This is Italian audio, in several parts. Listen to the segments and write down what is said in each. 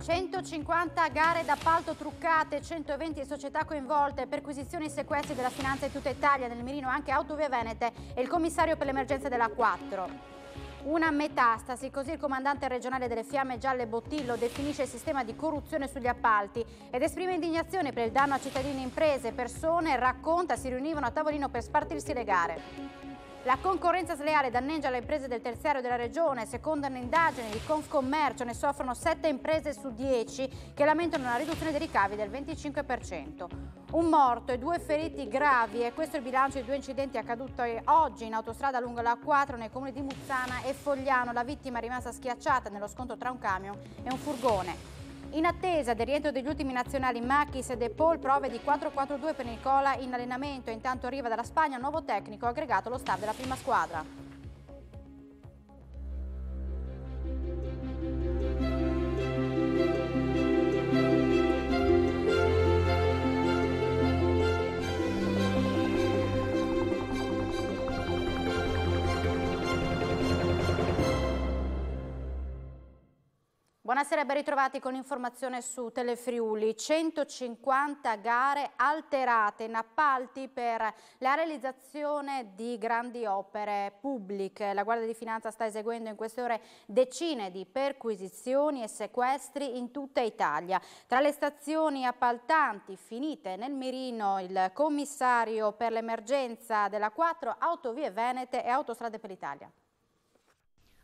150 gare d'appalto truccate, 120 società coinvolte, perquisizioni e sequestri della finanza in tutta Italia, nel mirino anche Autovia Venete e il commissario per l'emergenza della 4. Una metastasi, così il comandante regionale delle Fiamme Gialle Bottillo definisce il sistema di corruzione sugli appalti ed esprime indignazione per il danno a cittadini, imprese, persone, racconta si riunivano a tavolino per spartirsi le gare. La concorrenza sleale danneggia le imprese del terziario della regione. Secondo un'indagine di Confcommercio ne soffrono 7 imprese su 10 che lamentano una riduzione dei ricavi del 25%. Un morto e due feriti gravi e questo è il bilancio di due incidenti accaduti oggi in autostrada lungo la 4 nei comuni di Muzzana e Fogliano. La vittima è rimasta schiacciata nello scontro tra un camion e un furgone. In attesa del rientro degli ultimi nazionali, Machis e De Paul prove di 4-4-2 per Nicola in allenamento. Intanto arriva dalla Spagna un nuovo tecnico aggregato allo staff della prima squadra. Buonasera ben ritrovati con informazione su Telefriuli. 150 gare alterate in appalti per la realizzazione di grandi opere pubbliche. La Guardia di Finanza sta eseguendo in queste ore decine di perquisizioni e sequestri in tutta Italia. Tra le stazioni appaltanti finite nel mirino il commissario per l'emergenza della 4 Autovie Venete e Autostrade per l'Italia.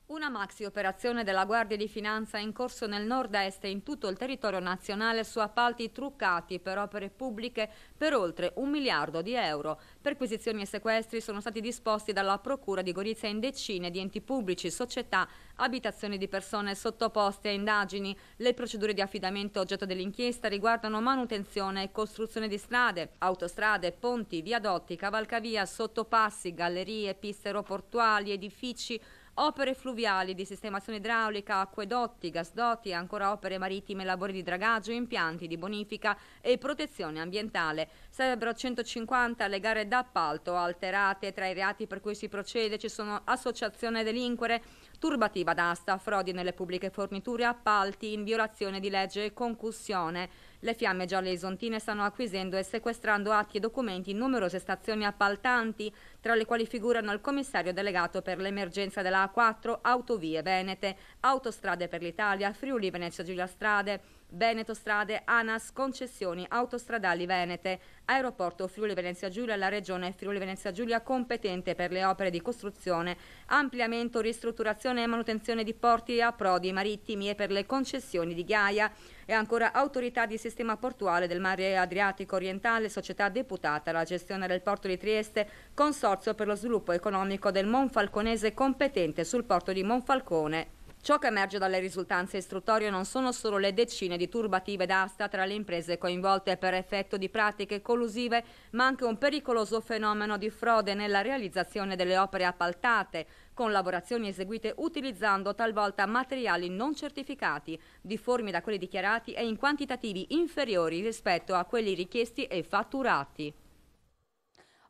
Una maxi operazione della Guardia di Finanza è in corso nel nord-est e in tutto il territorio nazionale su appalti truccati per opere pubbliche per oltre un miliardo di euro. Perquisizioni e sequestri sono stati disposti dalla Procura di Gorizia in decine di enti pubblici, società, abitazioni di persone sottoposte a indagini. Le procedure di affidamento oggetto dell'inchiesta riguardano manutenzione e costruzione di strade, autostrade, ponti, viadotti, cavalcavia, sottopassi, gallerie, piste aeroportuali, edifici, opere fluviali di sistemazione idraulica, acquedotti, gasdotti, ancora opere marittime, lavori di dragaggio, impianti di bonifica e protezione ambientale. Sarebbero 150 le gare d'appalto alterate, tra i reati per cui si procede ci sono associazione a delinquere, turbativa d'asta, frodi nelle pubbliche forniture, appalti in violazione di legge e concussione. Le fiamme gialle isontine stanno acquisendo e sequestrando atti e documenti in numerose stazioni appaltanti, tra le quali figurano il commissario delegato per l'emergenza della A4, Autovie Venete, Autostrade per l'Italia, Friuli Venezia Giulia Strade, Veneto Strade, ANAS, concessioni autostradali venete, aeroporto Friuli Venezia Giulia, la regione Friuli Venezia Giulia competente per le opere di costruzione, ampliamento, ristrutturazione e manutenzione di porti e approdi marittimi e per le concessioni di Gaia e ancora autorità di sistema portuale del mare Adriatico orientale, società deputata alla gestione del porto di Trieste, consorzio per lo sviluppo economico del Monfalconese competente sul porto di Monfalcone Ciò che emerge dalle risultanze istruttorie non sono solo le decine di turbative d'asta tra le imprese coinvolte per effetto di pratiche collusive, ma anche un pericoloso fenomeno di frode nella realizzazione delle opere appaltate, con lavorazioni eseguite utilizzando talvolta materiali non certificati, difformi da quelli dichiarati e in quantitativi inferiori rispetto a quelli richiesti e fatturati.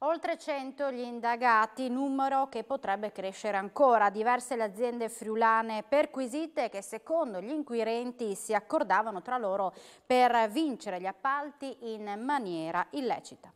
Oltre 100 gli indagati, numero che potrebbe crescere ancora. Diverse le aziende friulane perquisite che secondo gli inquirenti si accordavano tra loro per vincere gli appalti in maniera illecita.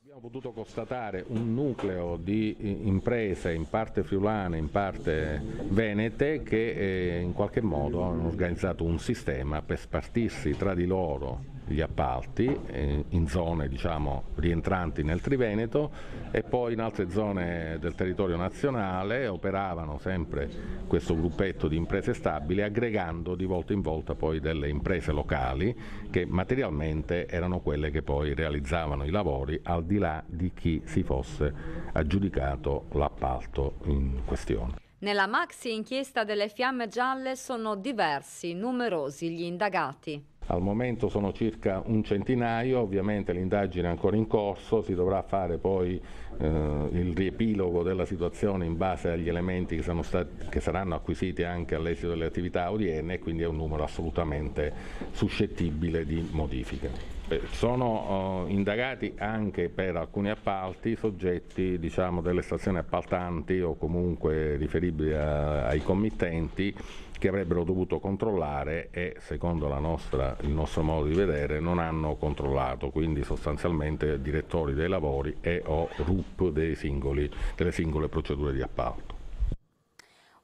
Abbiamo potuto constatare un nucleo di imprese in parte friulane, in parte venete che eh, in qualche modo hanno organizzato un sistema per spartirsi tra di loro gli appalti eh, in zone diciamo, rientranti nel Triveneto e poi in altre zone del territorio nazionale operavano sempre questo gruppetto di imprese stabili aggregando di volta in volta poi delle imprese locali che materialmente erano quelle che poi realizzavano i lavori al di là di chi si fosse aggiudicato l'appalto in questione. Nella maxi inchiesta delle fiamme gialle sono diversi, numerosi gli indagati. Al momento sono circa un centinaio, ovviamente l'indagine è ancora in corso, si dovrà fare poi eh, il riepilogo della situazione in base agli elementi che, stati, che saranno acquisiti anche all'esito delle attività odierne e quindi è un numero assolutamente suscettibile di modifiche. Eh, sono eh, indagati anche per alcuni appalti soggetti diciamo, delle stazioni appaltanti o comunque riferibili a, ai committenti che avrebbero dovuto controllare e secondo nostra, il nostro modo di vedere non hanno controllato, quindi sostanzialmente direttori dei lavori e o RUP delle singole procedure di appalto.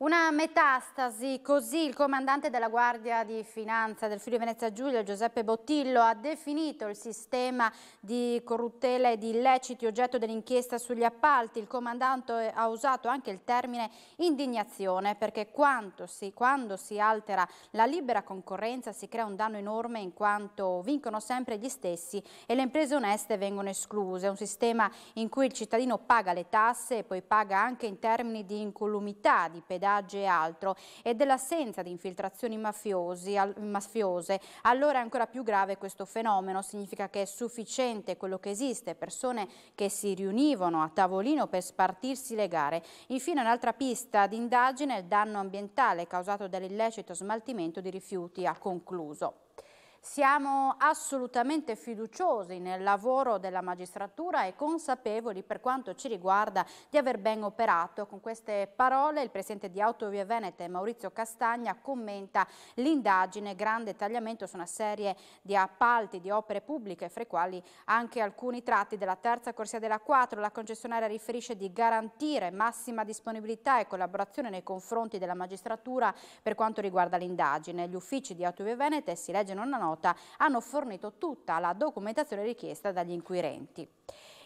Una metastasi, così il comandante della Guardia di Finanza del Friuli Venezia Giulia, Giuseppe Bottillo, ha definito il sistema di corruttele e di illeciti oggetto dell'inchiesta sugli appalti. Il comandante ha usato anche il termine indignazione perché si, quando si altera la libera concorrenza si crea un danno enorme in quanto vincono sempre gli stessi e le imprese oneste vengono escluse. È un sistema in cui il cittadino paga le tasse e poi paga anche in termini di incolumità, di pedagoghi strage e altro e dell'assenza di infiltrazioni mafiosi, al, mafiose. Allora è ancora più grave questo fenomeno, significa che è sufficiente quello che esiste, persone che si riunivano a tavolino per spartirsi le gare. Infine un'altra pista d'indagine è il danno ambientale causato dall'illecito smaltimento di rifiuti ha concluso. Siamo assolutamente fiduciosi nel lavoro della magistratura e consapevoli per quanto ci riguarda di aver ben operato. Con queste parole il presidente di Autovie Venete Maurizio Castagna commenta l'indagine, grande tagliamento su una serie di appalti di opere pubbliche, fra i quali anche alcuni tratti della terza corsia della 4. La concessionaria riferisce di garantire massima disponibilità e collaborazione nei confronti della magistratura per quanto riguarda l'indagine. Gli uffici di Autovie Venete si leggono una nota nota hanno fornito tutta la documentazione richiesta dagli inquirenti.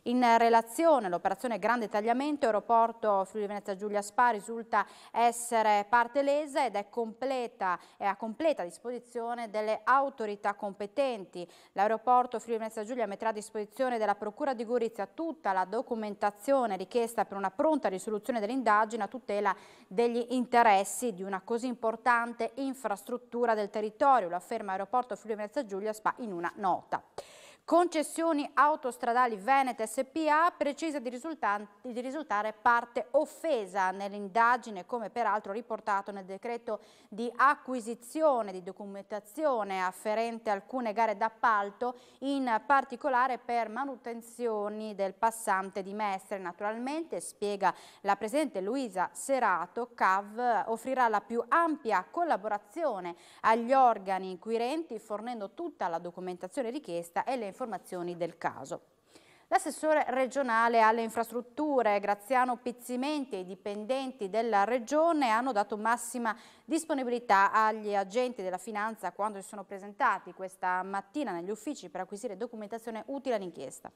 In relazione all'operazione Grande Tagliamento, Aeroporto Friuli Venezia Giulia Spa risulta essere parte lesa ed è, completa, è a completa disposizione delle autorità competenti. L'aeroporto Friuli Venezia Giulia metterà a disposizione della Procura di Gorizia tutta la documentazione richiesta per una pronta risoluzione dell'indagine a tutela degli interessi di una così importante infrastruttura del territorio, lo afferma l'aeroporto Friuli Venezia Giulia Spa in una nota. Concessioni autostradali Veneto SPA precisa di, di, risultare parte offesa nell'indagine come peraltro riportato nel decreto di acquisizione di documentazione afferente alcune gare d'appalto in particolare per manutenzioni del passante di Mestre. Naturalmente spiega la presente Luisa Serato, CAV offrirà la più ampia collaborazione agli organi inquirenti fornendo tutta la documentazione richiesta e le informazioni informazioni del caso. L'assessore regionale alle infrastrutture Graziano Pizzimenti e i dipendenti della Regione hanno dato massima disponibilità agli agenti della finanza quando si sono presentati questa mattina negli uffici per acquisire documentazione utile all'inchiesta.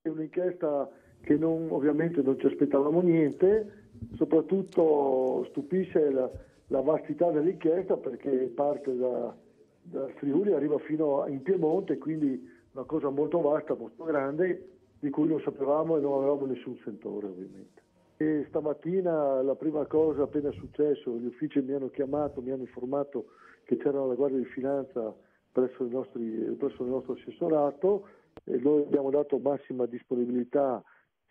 È un'inchiesta che non, ovviamente non ci aspettavamo niente, soprattutto stupisce la, la vastità dell'inchiesta perché parte da, da Friuli arriva fino in Piemonte, quindi una cosa molto vasta, molto grande, di cui non sapevamo e non avevamo nessun sentore ovviamente. E stamattina la prima cosa appena successo, gli uffici mi hanno chiamato, mi hanno informato che c'era la Guardia di Finanza presso, nostri, presso il nostro assessorato e noi abbiamo dato massima disponibilità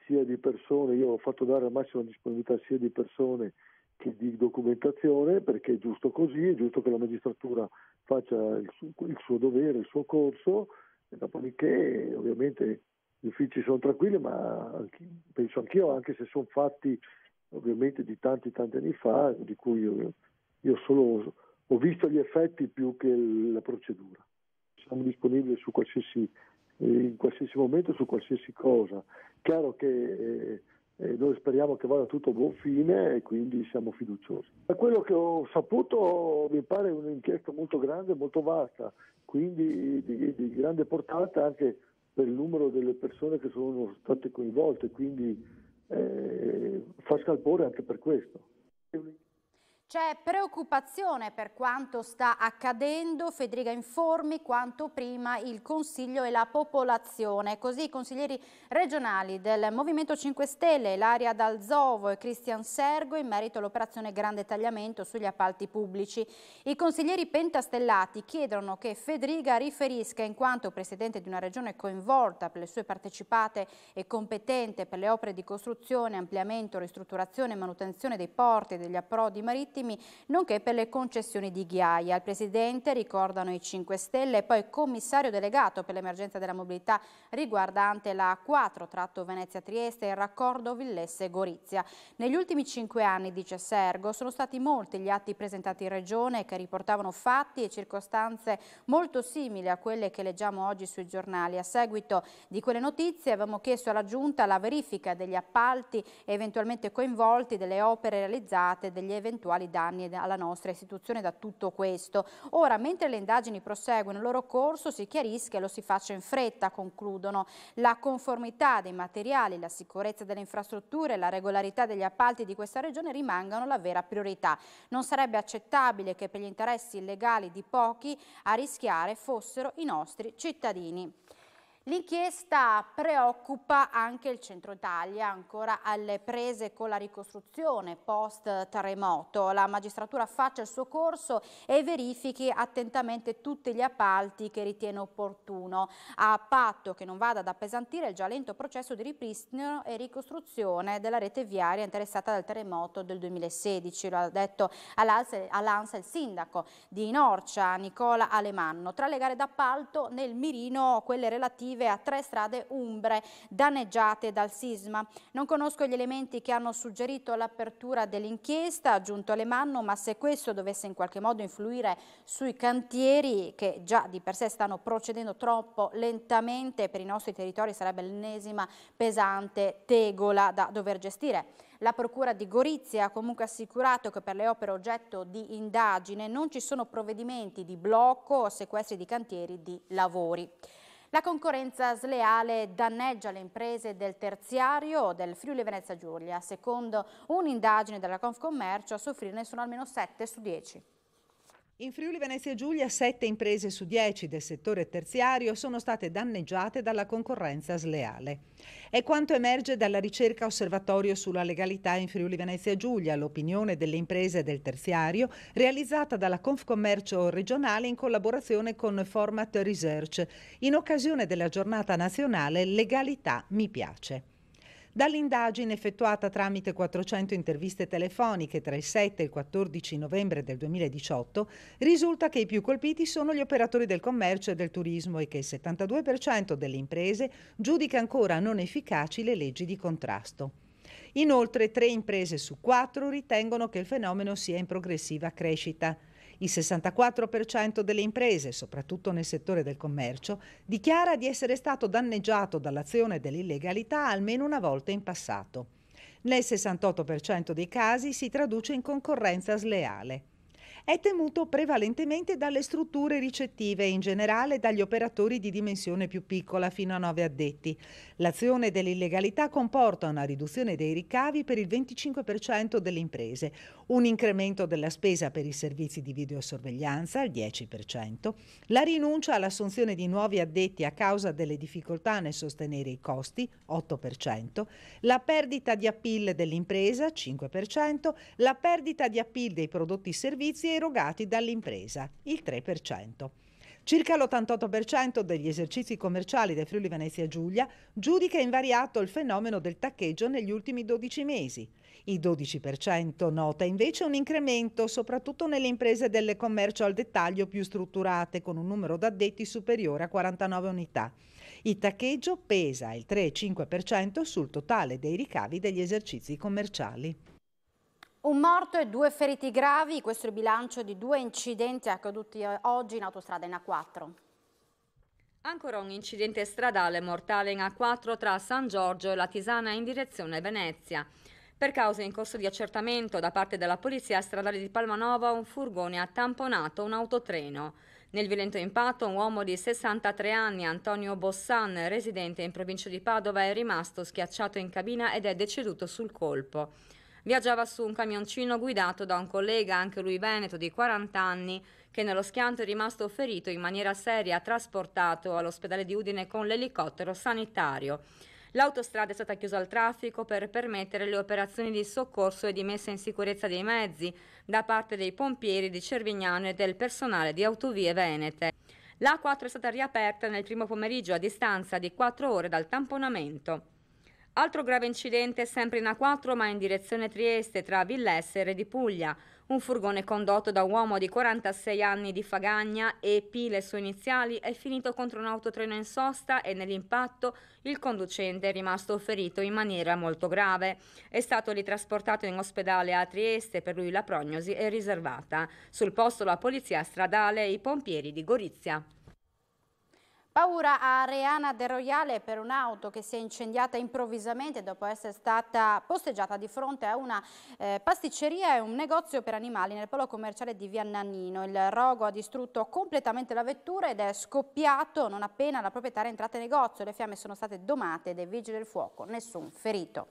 sia di persone, io ho fatto dare la massima disponibilità sia di persone che di documentazione perché è giusto così, è giusto che la magistratura faccia il suo, il suo dovere, il suo corso dopodiché ovviamente gli uffici sono tranquilli, ma anche, penso anch'io, anche se sono fatti ovviamente di tanti tanti anni fa, di cui io, io solo ho visto gli effetti più che la procedura. Siamo disponibili su qualsiasi, eh, in qualsiasi momento, su qualsiasi cosa. Chiaro che eh, eh, noi speriamo che vada tutto a buon fine e quindi siamo fiduciosi. Da quello che ho saputo mi pare un'inchiesta molto grande, molto vasta, quindi di, di, grande portata anche per il numero delle persone che sono state coinvolte, quindi eh, fa scalpore anche per questo. C'è preoccupazione per quanto sta accadendo, Federica informi quanto prima il Consiglio e la popolazione, così i consiglieri regionali del Movimento 5 Stelle, Laria Dalzovo e Cristian Sergo in merito all'operazione Grande Tagliamento sugli appalti pubblici. I consiglieri pentastellati chiedono che Federica riferisca in quanto presidente di una regione coinvolta per le sue partecipate e competente per le opere di costruzione, ampliamento, ristrutturazione e manutenzione dei porti e degli approdi marittimi marittimi, nonché per le concessioni di ghiaia. Il Presidente, ricordano i 5 Stelle, e poi commissario delegato per l'emergenza della mobilità riguardante la 4 tratto Venezia-Trieste e il raccordo Villesse-Gorizia. Negli ultimi 5 anni, dice Sergo, sono stati molti gli atti presentati in Regione che riportavano fatti e circostanze molto simili a quelle che leggiamo oggi sui giornali. A seguito di quelle notizie avevamo chiesto alla Giunta la verifica degli appalti eventualmente coinvolti, delle opere realizzate, degli eventuali danni alla nostra istituzione da tutto questo. Ora, mentre le indagini proseguono il loro corso, si chiarisca e lo si faccia in fretta, concludono. La conformità dei materiali, la sicurezza delle infrastrutture, la regolarità degli appalti di questa regione rimangano la vera priorità. Non sarebbe accettabile che per gli interessi illegali di pochi a rischiare fossero i nostri cittadini. L'inchiesta preoccupa anche il centro Italia, ancora alle prese con la ricostruzione post terremoto. La magistratura faccia il suo corso e verifichi attentamente tutti gli appalti che ritiene opportuno, a patto che non vada ad appesantire il già lento processo di ripristino e ricostruzione della rete viaria interessata dal terremoto del 2016, lo ha detto all'ANSA il sindaco di Norcia, Nicola Alemanno. Tra le gare d'appalto nel mirino quelle relative relative a tre strade umbre danneggiate dal sisma. Non conosco gli elementi che hanno suggerito l'apertura dell'inchiesta, aggiunto Alemanno, ma se questo dovesse in qualche modo influire sui cantieri che già di per sé stanno procedendo troppo lentamente per i nostri territori sarebbe l'ennesima pesante tegola da dover gestire. La Procura di Gorizia ha comunque assicurato che per le opere oggetto di indagine non ci sono provvedimenti di blocco o sequestri di cantieri di lavori. La concorrenza sleale danneggia le imprese del terziario del Friuli Venezia Giulia. Secondo un'indagine della Confcommercio a soffrirne sono almeno 7 su 10. In Friuli Venezia Giulia sette imprese su dieci del settore terziario sono state danneggiate dalla concorrenza sleale. È quanto emerge dalla ricerca Osservatorio sulla legalità in Friuli Venezia Giulia, l'opinione delle imprese del terziario, realizzata dalla Confcommercio regionale in collaborazione con Format Research in occasione della giornata nazionale Legalità mi piace. Dall'indagine effettuata tramite 400 interviste telefoniche tra il 7 e il 14 novembre del 2018 risulta che i più colpiti sono gli operatori del commercio e del turismo e che il 72% delle imprese giudica ancora non efficaci le leggi di contrasto. Inoltre tre imprese su quattro ritengono che il fenomeno sia in progressiva crescita. Il 64% delle imprese, soprattutto nel settore del commercio, dichiara di essere stato danneggiato dall'azione dell'illegalità almeno una volta in passato. Nel 68% dei casi si traduce in concorrenza sleale è temuto prevalentemente dalle strutture ricettive e in generale dagli operatori di dimensione più piccola fino a 9 addetti. L'azione dell'illegalità comporta una riduzione dei ricavi per il 25% delle imprese, un incremento della spesa per i servizi di videosorveglianza al 10%, la rinuncia all'assunzione di nuovi addetti a causa delle difficoltà nel sostenere i costi 8%, la perdita di appeal dell'impresa 5%, la perdita di appeal dei prodotti e servizi erogati dall'impresa, il 3%. Circa l'88% degli esercizi commerciali del Friuli Venezia Giulia giudica invariato il fenomeno del taccheggio negli ultimi 12 mesi. Il 12% nota invece un incremento soprattutto nelle imprese del commercio al dettaglio più strutturate con un numero d'addetti superiore a 49 unità. Il taccheggio pesa il 3,5% sul totale dei ricavi degli esercizi commerciali. Un morto e due feriti gravi, questo è il bilancio di due incidenti accaduti eh, oggi in autostrada in A4. Ancora un incidente stradale mortale in A4 tra San Giorgio e la Tisana in direzione Venezia. Per cause in corso di accertamento da parte della Polizia Stradale di Palmanova un furgone ha tamponato un autotreno. Nel violento impatto un uomo di 63 anni, Antonio Bossan, residente in provincia di Padova, è rimasto schiacciato in cabina ed è deceduto sul colpo viaggiava su un camioncino guidato da un collega, anche lui veneto, di 40 anni, che nello schianto è rimasto ferito in maniera seria, trasportato all'ospedale di Udine con l'elicottero sanitario. L'autostrada è stata chiusa al traffico per permettere le operazioni di soccorso e di messa in sicurezza dei mezzi da parte dei pompieri di Cervignano e del personale di Autovie Venete. La 4 è stata riaperta nel primo pomeriggio a distanza di 4 ore dal tamponamento. Altro grave incidente sempre in A4 ma in direzione Trieste tra Villessere e di Puglia. Un furgone condotto da un uomo di 46 anni di Fagagna e pile le sue iniziali è finito contro un autotreno in sosta e nell'impatto il conducente è rimasto ferito in maniera molto grave. È stato ritrasportato in ospedale a Trieste, per lui la prognosi è riservata. Sul posto la polizia stradale e i pompieri di Gorizia. Paura a Reana del Royale per un'auto che si è incendiata improvvisamente dopo essere stata posteggiata di fronte a una eh, pasticceria e un negozio per animali nel polo commerciale di Via Nannino. Il rogo ha distrutto completamente la vettura ed è scoppiato non appena la proprietaria è entrata in negozio. Le fiamme sono state domate dai vigili del fuoco, nessun ferito.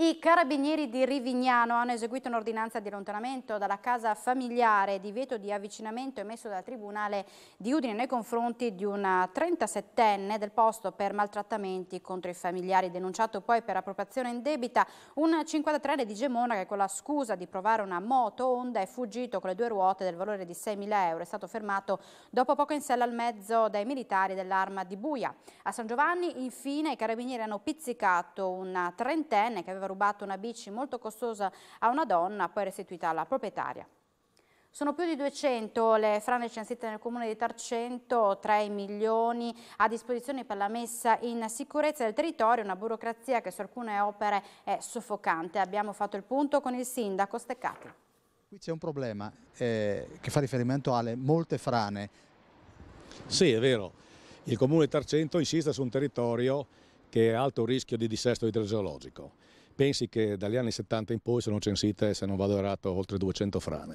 I carabinieri di Rivignano hanno eseguito un'ordinanza di allontanamento dalla casa familiare di vieto di avvicinamento emesso dal Tribunale di Udine nei confronti di una 37enne del posto per maltrattamenti contro i familiari. Denunciato poi per appropriazione in debita un 53enne di Gemona che con la scusa di provare una moto Honda è fuggito con le due ruote del valore di 6.000 euro. È stato fermato dopo poco in sella al mezzo dai militari dell'arma di Buia. A San Giovanni infine i carabinieri hanno pizzicato una trentenne che aveva rubato una bici molto costosa a una donna, poi restituita alla proprietaria. Sono più di 200 le frane censite nel comune di Tarcento, 3 milioni a disposizione per la messa in sicurezza del territorio, una burocrazia che su alcune opere è soffocante. Abbiamo fatto il punto con il sindaco Steccati. Qui c'è un problema eh, che fa riferimento alle molte frane. Sì, è vero. Il comune di Tarcento insiste su un territorio che è alto rischio di dissesto idrogeologico pensi che dagli anni 70 in poi sono censite, se non vado errato, oltre 200 frane.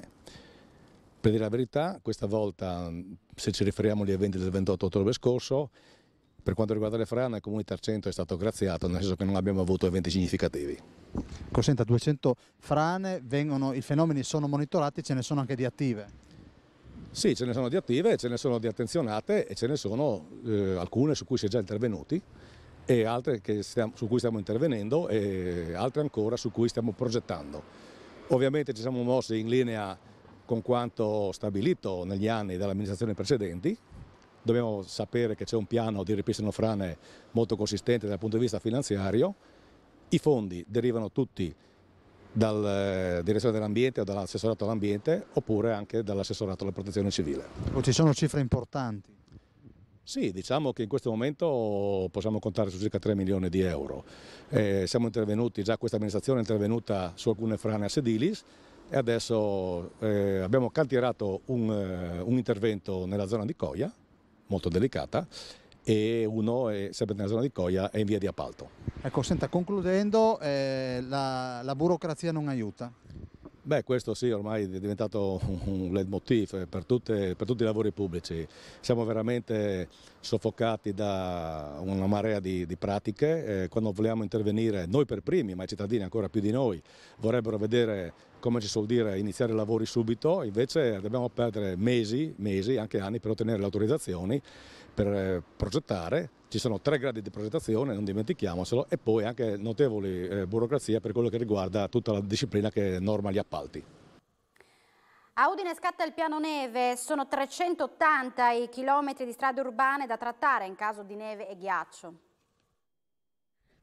Per dire la verità, questa volta, mm, se ci riferiamo agli eventi del 28 ottobre scorso, per quanto riguarda le frane, il comune di Tarcento è stato graziato, nel senso che non abbiamo avuto eventi significativi. Consenta, 200 frane, vengono, i fenomeni sono monitorati, ce ne sono anche di attive? Sì, ce ne sono di attive, ce ne sono di attenzionate e ce ne sono eh, alcune su cui si è già intervenuti e altre stiamo, su cui stiamo intervenendo e altre ancora su cui stiamo progettando. Ovviamente ci siamo mossi in linea con quanto stabilito negli anni dall'amministrazione amministrazioni precedenti, dobbiamo sapere che c'è un piano di ripristino frane molto consistente dal punto di vista finanziario, i fondi derivano tutti dal eh, direzione dell'ambiente o dall'assessorato all'ambiente oppure anche dall'assessorato alla protezione civile. Ci sono cifre importanti. Sì, diciamo che in questo momento possiamo contare su circa 3 milioni di euro. Eh, siamo intervenuti, già questa amministrazione è intervenuta su alcune frane a Sedilis e adesso eh, abbiamo cantierato un, eh, un, intervento nella zona di Coia, molto delicata, e uno è sempre nella zona di Coia e in via di appalto. Ecco, senta, concludendo, eh, la, la burocrazia non aiuta? Beh, questo sì, ormai è diventato un leitmotiv per, tutte, per tutti i lavori pubblici. Siamo veramente soffocati da una marea di, di pratiche. Eh, quando vogliamo intervenire, noi per primi, ma i cittadini ancora più di noi, vorrebbero vedere, come ci suol dire, iniziare i lavori subito. Invece dobbiamo perdere mesi, mesi, anche anni per ottenere le autorizzazioni, per eh, progettare, ci sono tre gradi di progettazione, non dimentichiamocelo, e poi anche notevoli eh, burocrazie per quello che riguarda tutta la disciplina che norma gli appalti. A Udine scatta il piano neve, sono 380 i chilometri di strade urbane da trattare in caso di neve e ghiaccio.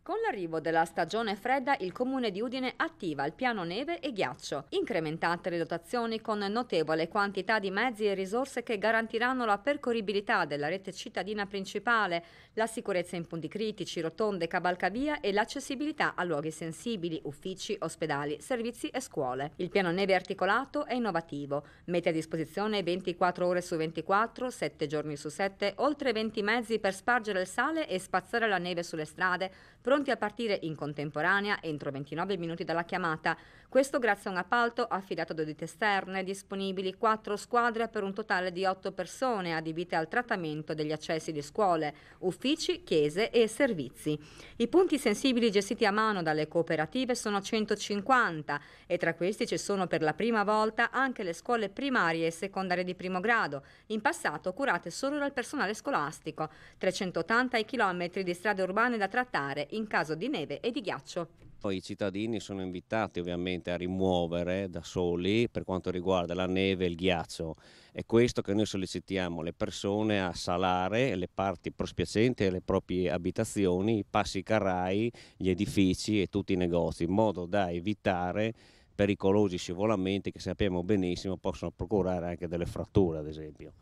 Con l'arrivo della stagione fredda il comune di Udine attiva il piano neve e ghiaccio, incrementate le dotazioni con notevole quantità di mezzi e risorse che garantiranno la percorribilità della rete cittadina principale, la sicurezza in punti critici, rotonde, cavalcavia e l'accessibilità a luoghi sensibili, uffici, ospedali, servizi e scuole. Il piano neve articolato è innovativo, mette a disposizione 24 ore su 24, 7 giorni su 7, oltre 20 mezzi per spargere il sale e spazzare la neve sulle strade, pronti a partire in contemporanea entro 29 minuti dalla chiamata. Questo grazie a un appalto affidato ad audite esterne, disponibili quattro squadre per un totale di otto persone adibite al trattamento degli accessi di scuole, uffici, chiese e servizi. I punti sensibili gestiti a mano dalle cooperative sono 150 e tra questi ci sono per la prima volta anche le scuole primarie e secondarie di primo grado, in passato curate solo dal personale scolastico, 380 i chilometri di strade urbane da trattare in in caso di neve e di ghiaccio. I cittadini sono invitati ovviamente a rimuovere da soli per quanto riguarda la neve e il ghiaccio. È questo che noi sollecitiamo le persone a salare le parti prospiacenti delle proprie abitazioni, i passi carrai, gli edifici e tutti i negozi, in modo da evitare pericolosi scivolamenti che sappiamo benissimo possono procurare anche delle fratture ad esempio.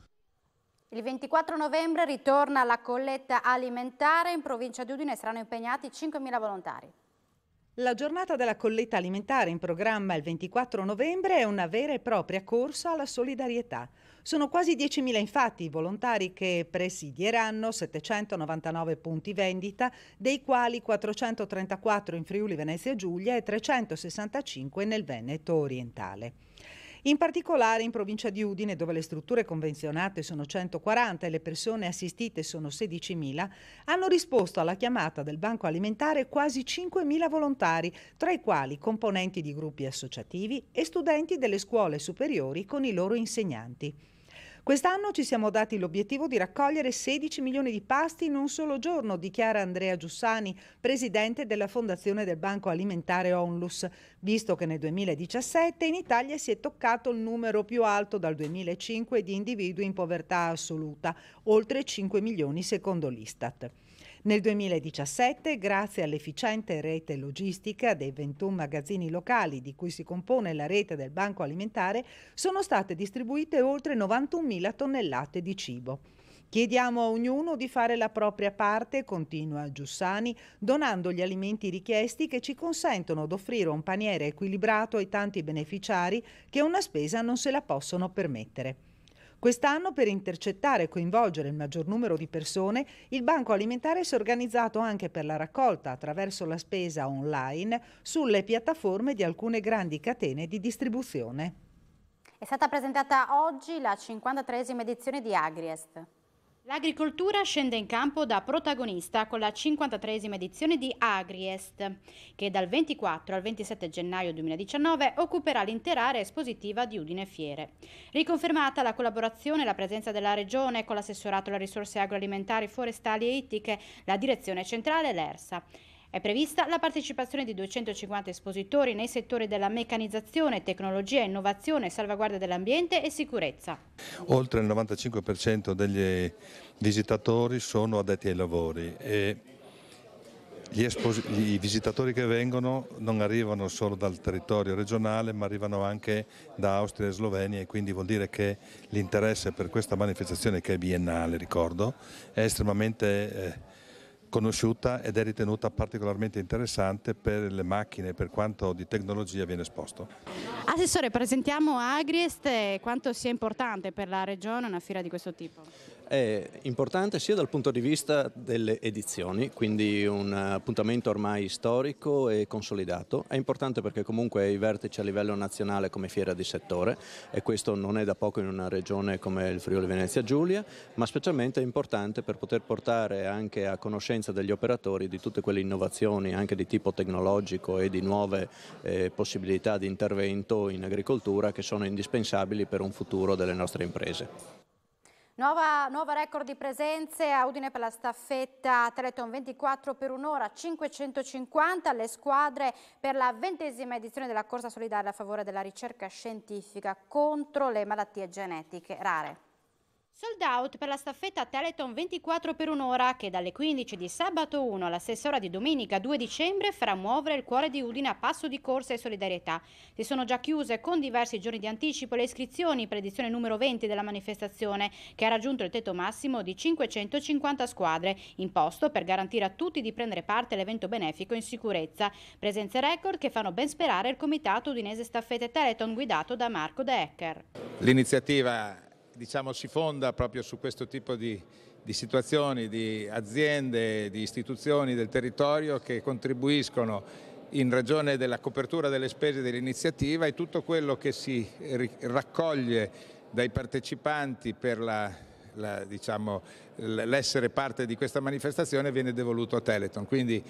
Il 24 novembre ritorna la colletta alimentare, in provincia di Udine saranno impegnati 5.000 volontari. La giornata della colletta alimentare in programma il 24 novembre è una vera e propria corsa alla solidarietà. Sono quasi 10.000 infatti i volontari che presidieranno 799 punti vendita, dei quali 434 in Friuli Venezia Giulia e 365 nel Veneto orientale. In particolare in provincia di Udine, dove le strutture convenzionate sono 140 e le persone assistite sono 16.000, hanno risposto alla chiamata del Banco Alimentare quasi 5.000 volontari, tra i quali componenti di gruppi associativi e studenti delle scuole superiori con i loro insegnanti. Quest'anno ci siamo dati l'obiettivo di raccogliere 16 milioni di pasti in un solo giorno, dichiara Andrea Giussani, presidente della Fondazione del Banco Alimentare Onlus, visto che nel 2017 in Italia si è toccato il numero più alto dal 2005 di individui in povertà assoluta, oltre 5 milioni secondo l'Istat. Nel 2017, grazie all'efficiente rete logistica dei 21 magazzini locali di cui si compone la rete del Banco Alimentare, sono state distribuite oltre 91.000 tonnellate di cibo. Chiediamo a ognuno di fare la propria parte, continua Giussani, donando gli alimenti richiesti che ci consentono di offrire un paniere equilibrato ai tanti beneficiari che una spesa non se la possono permettere. Quest'anno, per intercettare e coinvolgere il maggior numero di persone, il Banco Alimentare si è organizzato anche per la raccolta attraverso la spesa online sulle piattaforme di alcune grandi catene di distribuzione. È stata presentata oggi la 53esima edizione di Agriest. L'agricoltura scende in campo da protagonista con la 53esima edizione di Agriest, che dal 24 al 27 gennaio 2019 occuperà l'intera area espositiva di Udine Fiere. Riconfermata la collaborazione e la presenza della Regione con l'assessorato alle risorse agroalimentari, forestali e ittiche, la direzione centrale l'ERSA. È prevista la partecipazione di 250 espositori nei settori della meccanizzazione, tecnologia, innovazione, salvaguardia dell'ambiente e sicurezza. Oltre il 95% degli eh, visitatori sono addetti ai lavori e i visitatori che vengono non arrivano solo dal territorio regionale ma arrivano anche da Austria e Slovenia e quindi vuol dire che l'interesse per questa manifestazione che è biennale, ricordo, è estremamente... Eh, conosciuta ed è ritenuta particolarmente interessante per le macchine, per quanto di tecnologia viene esposto. Assessore, presentiamo Agriest e quanto sia importante per la Regione una fiera di questo tipo è importante sia dal punto di vista delle edizioni, quindi un appuntamento ormai storico e consolidato, è importante perché comunque i vertici a livello nazionale come fiera di settore e questo non è da poco in una regione come il Friuli Venezia Giulia, ma specialmente è importante per poter portare anche a conoscenza degli operatori di tutte quelle innovazioni anche di tipo tecnologico e di nuove eh, possibilità di intervento in agricoltura che sono indispensabili per un futuro delle nostre imprese. Nuova, nuovo record di presenze a Udine per la staffetta Teleton 24 per un'ora, 550 le squadre per la ventesima edizione della corsa solidale a favore della ricerca scientifica contro le malattie genetiche rare. Sold out per la staffetta Teleton 24 per un'ora che dalle 15 di sabato 1 alla stessa ora di domenica 2 dicembre farà muovere il cuore di Udine a passo di corsa e solidarietà. Si sono già chiuse con diversi giorni di anticipo le iscrizioni per l'edizione numero 20 della manifestazione che ha raggiunto il tetto massimo di 550 squadre, in posto per garantire a tutti di prendere parte all'evento benefico in sicurezza. Presenze record che fanno ben sperare il comitato udinese staffette Teleton guidato da Marco De Ecker. L'iniziativa diciamo, si fonda proprio su questo tipo di, di situazioni, di aziende, di istituzioni del territorio che contribuiscono in ragione della copertura delle spese dell'iniziativa e tutto quello che si raccoglie dai partecipanti per la diciamo, l'essere diciamo, parte di questa manifestazione viene devoluto a Teleton. Quindi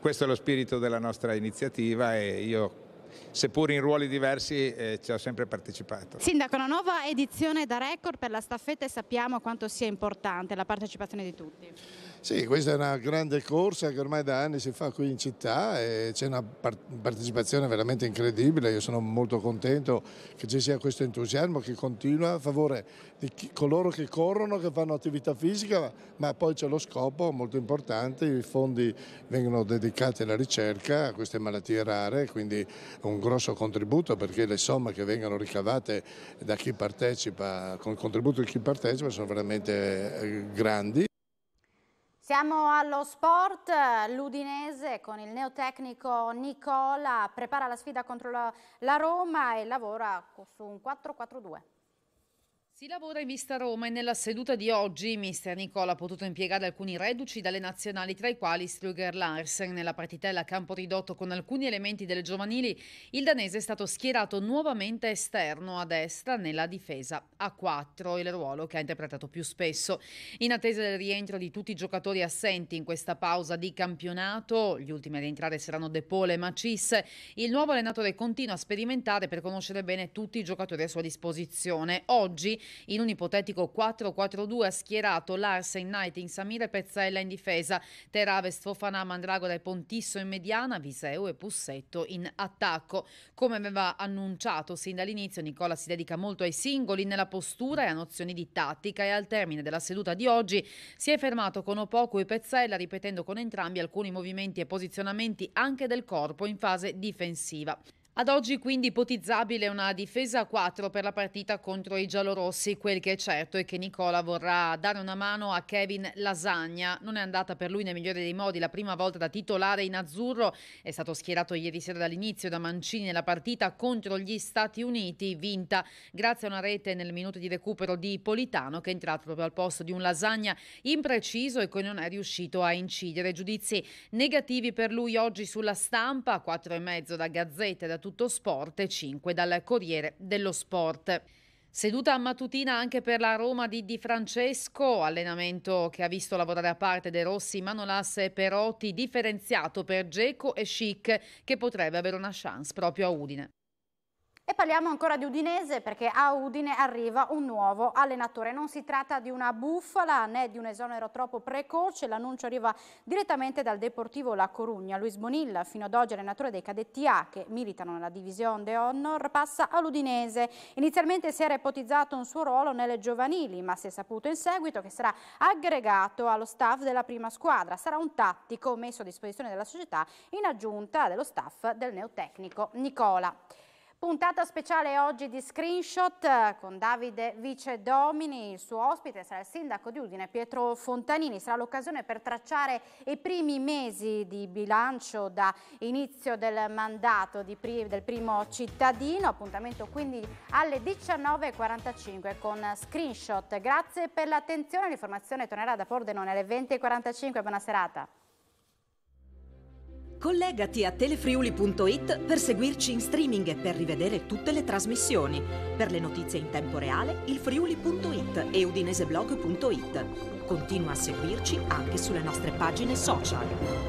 questo è lo spirito della nostra iniziativa e io seppur in ruoli diversi eh, ci ho sempre partecipato. Sindaco, una nuova edizione da record per la staffetta e sappiamo quanto sia importante la partecipazione di tutti. Sì, questa è una grande corsa che ormai da anni si fa qui in città e c'è una partecipazione veramente incredibile, io sono molto contento che ci sia questo entusiasmo che continua a favore di chi, coloro che corrono, che fanno attività fisica, ma poi c'è lo scopo molto importante, i fondi vengono dedicati alla ricerca, a queste malattie rare, quindi un grosso contributo perché le somme che vengono ricavate da chi partecipa, con il contributo di chi partecipa sono veramente eh, grandi siamo allo sport, l'Udinese con il neotecnico Nicola prepara la sfida contro la, Roma e lavora su un 4-4-2. Si lavora in vista Roma e nella seduta di oggi mister Nicola ha potuto impiegare alcuni reduci dalle nazionali tra i quali Struger Larsen. Nella partitella a campo ridotto con alcuni elementi delle giovanili il danese è stato schierato nuovamente esterno a destra nella difesa a 4, il ruolo che ha interpretato più spesso. In attesa del rientro di tutti i giocatori assenti in questa pausa di campionato, gli ultimi a rientrare saranno De Pole e Macis, il nuovo allenatore continua a sperimentare per conoscere bene tutti i giocatori a sua disposizione. Oggi in un ipotetico 4-4-2 ha schierato Larsen, Nighting, Samir e Pezzella in difesa, Teraves, Sfofanà, Mandragora e Pontisso in mediana, Viseu e Pussetto in attacco. Come aveva annunciato sin dall'inizio, Nicola si dedica molto ai singoli nella postura e a nozioni di tattica e al termine della seduta di oggi si è fermato con Opoku e Pezzella ripetendo con entrambi alcuni movimenti e posizionamenti anche del corpo in fase difensiva. Ad oggi quindi ipotizzabile una difesa a 4 per la partita contro i giallorossi. Quel che è certo è che Nicola vorrà dare una mano a Kevin Lasagna. Non è andata per lui nel migliore dei modi. La prima volta da titolare in azzurro è stato schierato ieri sera dall'inizio da Mancini nella partita contro gli Stati Uniti, vinta grazie a una rete nel minuto di recupero di Politano che è entrato proprio al posto di un Lasagna impreciso e che non è riuscito a incidere. Giudizi negativi per lui oggi sulla stampa, 4,5 da Gazzetta e da tutti tutto Sport e 5 dal Corriere dello Sport. Seduta mattutina anche per la Roma di Di Francesco, allenamento che ha visto lavorare a parte De Rossi, Manolas e Perotti, differenziato per Geco e Schick, che potrebbe avere una chance proprio a Udine. E parliamo ancora di Udinese perché a Udine arriva un nuovo allenatore. Non si tratta di una bufala né di un esonero troppo precoce, l'annuncio arriva direttamente dal Deportivo La Corugna. Luis Bonilla, fino ad oggi allenatore dei cadetti A che militano nella divisione de honor, passa all'Udinese. Inizialmente si era ipotizzato un suo ruolo nelle giovanili, ma si è saputo in seguito che sarà aggregato allo staff della prima squadra. Sarà un tattico messo a disposizione della società in aggiunta dello staff del neotecnico Nicola. Puntata speciale oggi di Screenshot eh, con Davide Vicedomini, il suo ospite sarà il sindaco di Udine Pietro Fontanini, sarà l'occasione per tracciare i primi mesi di bilancio da inizio del mandato pri del primo cittadino, appuntamento quindi alle 19.45 con Screenshot. Grazie per l'attenzione, l'informazione tornerà da Pordenone alle 20.45, buona serata. Collegati a telefriuli.it per seguirci in streaming e per rivedere tutte le trasmissioni. Per le notizie in tempo reale, ilfriuli.it e udineseblog.it. Continua a seguirci anche sulle nostre pagine social.